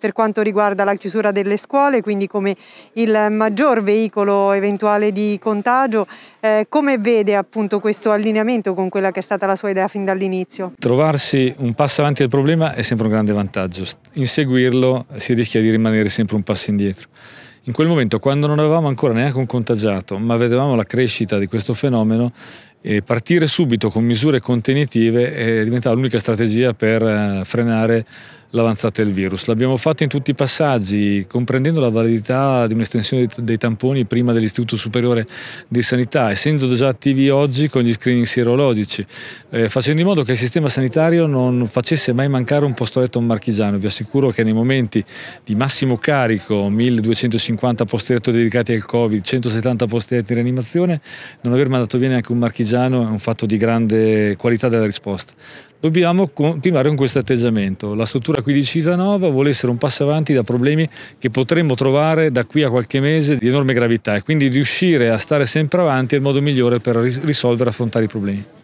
per quanto riguarda la chiusura delle scuole, quindi come il maggior veicolo eventuale di contagio. Eh, come vede appunto questo allineamento con quella che è stata la sua idea fin dall'inizio? Trovarsi un passo avanti del problema è sempre un grande vantaggio, inseguirlo si rischia di rimanere sempre un passo indietro. In quel momento, quando non avevamo ancora neanche un contagiato, ma vedevamo la crescita di questo fenomeno, eh, partire subito con misure contenitive eh, diventava l'unica strategia per eh, frenare l'avanzata del virus. L'abbiamo fatto in tutti i passaggi, comprendendo la validità di un'estensione dei tamponi prima dell'Istituto Superiore di Sanità, essendo già attivi oggi con gli screening sierologici, eh, facendo in modo che il sistema sanitario non facesse mai mancare un posto postoletto marchigiano. Vi assicuro che nei momenti di massimo carico, 1250 150 posti letto dedicati al Covid, 170 posti letto in rianimazione, non aver mandato via neanche un marchigiano è un fatto di grande qualità della risposta. Dobbiamo continuare con questo atteggiamento. La struttura qui di Citanova vuole essere un passo avanti da problemi che potremmo trovare da qui a qualche mese di enorme gravità e quindi riuscire a stare sempre avanti è il modo migliore per risolvere e affrontare i problemi.